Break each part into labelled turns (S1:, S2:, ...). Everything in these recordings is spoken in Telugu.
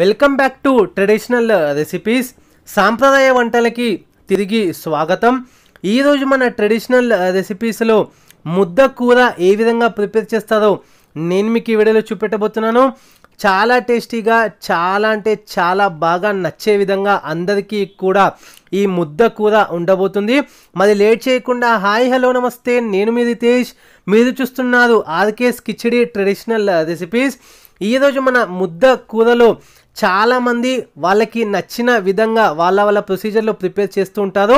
S1: welcome back to traditional recipes సాంప్రదాయ వంటలకి తిరిగి స్వాగతం ఈరోజు మన ట్రెడిషనల్ రెసిపీస్లో ముద్ద కూర ఏ విధంగా ప్రిపేర్ చేస్తారో నేను మీకు ఈ వీడియోలో చూపెట్టబోతున్నాను చాలా టేస్టీగా చాలా అంటే చాలా బాగా నచ్చే విధంగా అందరికీ కూడా ఈ ముద్ద కూర ఉండబోతుంది మరి లేట్ చేయకుండా హాయ్ హలో నమస్తే నేను మీ రితేష్ మీరు చూస్తున్నారు ఆర్కేస్ కిచిడి ట్రెడిషనల్ రెసిపీస్ ఈరోజు మన ముద్ద కూరలో చాలామంది వాళ్ళకి నచ్చిన విధంగా వాళ్ళ వాళ్ళ ప్రొసీజర్లో ప్రిపేర్ చేస్తూ ఉంటారు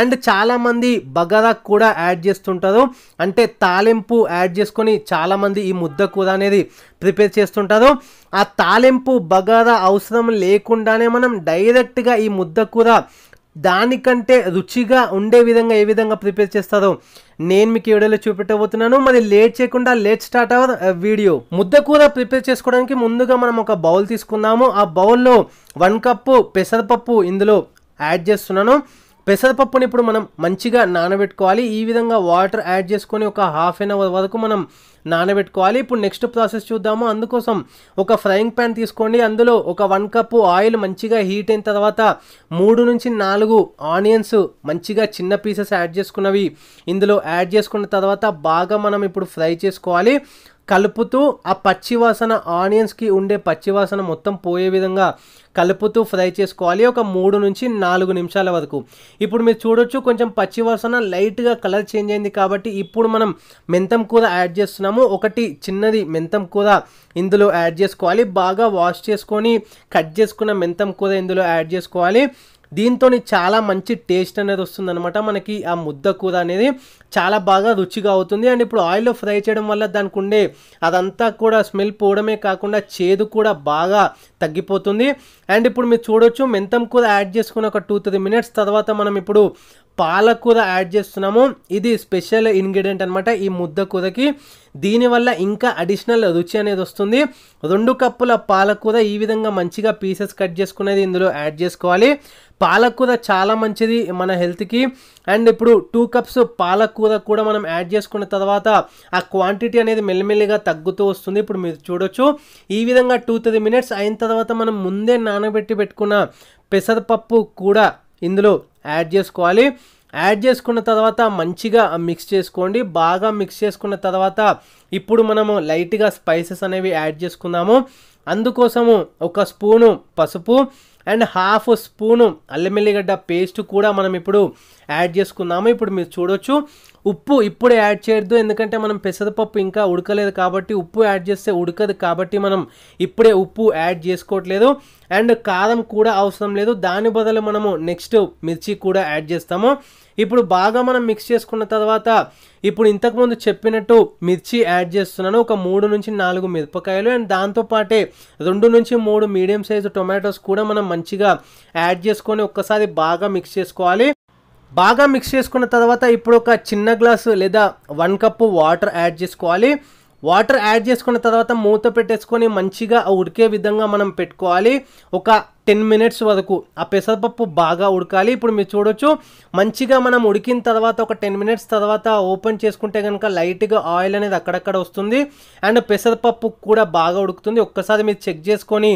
S1: అండ్ చాలామంది బగారా కూడా యాడ్ చేస్తుంటారు అంటే తాలింపు యాడ్ చేసుకొని చాలామంది ఈ ముద్ద కూర అనేది ప్రిపేర్ చేస్తుంటారు ఆ తాలింపు బగారా అవసరం లేకుండానే మనం డైరెక్ట్గా ఈ ముద్ద కూర దానికంటే రుచిగా ఉండే విధంగా ఏ విధంగా ప్రిపేర్ చేస్తారో నేను మీకు వీడియోలో చూపెట్టబోతున్నాను మరి లేట్ చేయకుండా లేట్ స్టార్ట్ అవర్ వీడియో ముద్ద కూర ప్రిపేర్ చేసుకోవడానికి ముందుగా మనం ఒక బౌల్ తీసుకుందాము ఆ బౌల్లో వన్ కప్పు పెసరపప్పు ఇందులో యాడ్ చేస్తున్నాను పెసరపప్పుని ఇప్పుడు మనం మంచిగా నానబెట్టుకోవాలి ఈ విధంగా వాటర్ యాడ్ చేసుకొని ఒక హాఫ్ అన్ అవర్ వరకు మనం నానబెట్టుకోవాలి ఇప్పుడు నెక్స్ట్ ప్రాసెస్ చూద్దాము అందుకోసం ఒక ఫ్రైయింగ్ ప్యాన్ తీసుకోండి అందులో ఒక వన్ కప్పు ఆయిల్ మంచిగా హీట్ అయిన తర్వాత మూడు నుంచి నాలుగు ఆనియన్స్ మంచిగా చిన్న పీసెస్ యాడ్ చేసుకున్నవి ఇందులో యాడ్ చేసుకున్న తర్వాత బాగా మనం ఇప్పుడు ఫ్రై చేసుకోవాలి కలుపుతూ ఆ పచ్చివాసన ఆనియన్స్కి ఉండే పచ్చివాసన మొత్తం పోయే విధంగా కలుపుతూ ఫ్రై చేసుకోవాలి ఒక మూడు నుంచి నాలుగు నిమిషాల వరకు ఇప్పుడు మీరు చూడొచ్చు కొంచెం పచ్చివాసన లైట్గా కలర్ చేంజ్ అయింది కాబట్టి ఇప్పుడు మనం మెంతం కూర యాడ్ చేస్తున్నాము ఒకటి చిన్నది మెంతం కూర ఇందులో యాడ్ చేసుకోవాలి బాగా వాష్ చేసుకొని కట్ చేసుకున్న మెంతం కూర ఇందులో యాడ్ చేసుకోవాలి దీంతో చాలా మంచి టేస్ట్ అనేది వస్తుందనమాట మనకి ఆ ముద్ద కూర అనేది చాలా బాగా రుచిగా అవుతుంది అండ్ ఇప్పుడు ఆయిల్లో ఫ్రై చేయడం వల్ల దానికి ఉండే అదంతా కూడా స్మెల్ పోవడమే కాకుండా చేదు కూడా బాగా తగ్గిపోతుంది అండ్ ఇప్పుడు మీరు చూడొచ్చు మెంతం కూర యాడ్ చేసుకుని ఒక టూ త్రీ మినిట్స్ తర్వాత మనం ఇప్పుడు పాలకూర యాడ్ చేస్తున్నాము ఇది స్పెషల్ ఇంగ్రీడియంట్ అనమాట ఈ ముద్దకూరకి దీనివల్ల ఇంకా అడిషనల్ రుచి అనేది వస్తుంది రెండు కప్పుల పాలకూర ఈ విధంగా మంచిగా పీసెస్ కట్ చేసుకునేది ఇందులో యాడ్ చేసుకోవాలి పాలకూర చాలా మంచిది మన హెల్త్కి అండ్ ఇప్పుడు టూ కప్స్ పాలకూర కూడా మనం యాడ్ చేసుకున్న తర్వాత ఆ క్వాంటిటీ అనేది మెల్లిమెల్లిగా తగ్గుతూ వస్తుంది ఇప్పుడు మీరు చూడొచ్చు ఈ విధంగా టూ త్రీ మినిట్స్ అయిన తర్వాత మనం ముందే నానబెట్టి పెట్టుకున్న పెసరపప్పు కూడా ఇందులో యాడ్ చేసుకోవాలి యాడ్ చేసుకున్న తర్వాత మంచిగా మిక్స్ చేసుకోండి బాగా మిక్స్ చేసుకున్న తర్వాత ఇప్పుడు మనము లైట్గా స్పైసెస్ అనేవి యాడ్ చేసుకుందాము అందుకోసము ఒక స్పూను పసుపు అండ్ హాఫ్ స్పూను అల్లం ఎల్లిగడ్డ పేస్ట్ కూడా మనం ఇప్పుడు యాడ్ చేసుకున్నాము ఇప్పుడు మీరు చూడొచ్చు ఉప్పు ఇప్పుడే యాడ్ చేయొద్దు ఎందుకంటే మనం పెసరపప్పు ఇంకా ఉడకలేదు కాబట్టి ఉప్పు యాడ్ చేస్తే ఉడకదు కాబట్టి మనం ఇప్పుడే ఉప్పు యాడ్ చేసుకోవట్లేదు అండ్ కారం కూడా అవసరం లేదు దాని బదులు మనము నెక్స్ట్ మిర్చి కూడా యాడ్ చేస్తాము ఇప్పుడు బాగా మనం మిక్స్ చేసుకున్న తర్వాత ఇప్పుడు ఇంతకుముందు చెప్పినట్టు మిర్చి యాడ్ చేస్తున్నాను ఒక మూడు నుంచి నాలుగు మిరపకాయలు అండ్ దాంతోపాటే రెండు నుంచి మూడు మీడియం సైజు టొమాటోస్ కూడా మనం మంచిగా యాడ్ చేసుకొని ఒక్కసారి బాగా మిక్స్ చేసుకోవాలి బాగా మిక్స్ చేసుకున్న తర్వాత ఇప్పుడు ఒక చిన్న గ్లాసు లేదా వన్ కప్పు వాటర్ యాడ్ చేసుకోవాలి వాటర్ యాడ్ చేసుకున్న తర్వాత మూత పెట్టేసుకొని మంచిగా ఉడికే విధంగా మనం పెట్టుకోవాలి ఒక టెన్ మినిట్స్ వరకు ఆ పెసరపప్పు బాగా ఉడకాలి ఇప్పుడు మీరు చూడొచ్చు మంచిగా మనం ఉడికిన తర్వాత ఒక టెన్ మినిట్స్ తర్వాత ఓపెన్ చేసుకుంటే కనుక లైట్గా ఆయిల్ అనేది అక్కడక్కడ వస్తుంది అండ్ పెసరపప్పు కూడా బాగా ఉడుకుతుంది ఒక్కసారి మీరు చెక్ చేసుకొని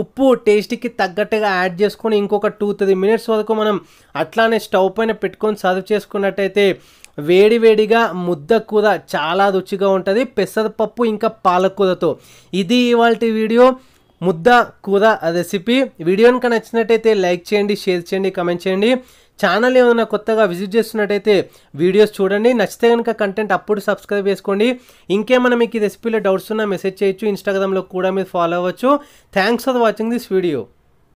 S1: ఉప్పు టేస్ట్కి తగ్గట్టుగా యాడ్ చేసుకొని ఇంకొక టూ త్రీ మినిట్స్ వరకు మనం అట్లానే స్టవ్ పైన పెట్టుకొని సర్వ్ చేసుకున్నట్టయితే వేడివేడిగా ముద్ద కూర చాలా రుచిగా ఉంటుంది పెసరపప్పు ఇంకా పాలకూరతో ఇది ఇవాళ వీడియో ముద్ద కూర రెసిపీ వీడియో కనుక నచ్చినట్టయితే లైక్ చేయండి షేర్ చేయండి కమెంట్ చేయండి ఛానల్ ఏమైనా కొత్తగా విజిట్ చేస్తున్నట్టయితే వీడియోస్ చూడండి నచ్చితే కనుక కంటెంట్ అప్పుడు సబ్స్క్రైబ్ చేసుకోండి ఇంకేమైనా మీకు ఈ రెసిపీలో డౌట్స్ ఉన్నా మెసేజ్ చేయొచ్చు ఇన్స్టాగ్రామ్లో కూడా మీరు ఫాలో అవ్వచ్చు thanks for watching this video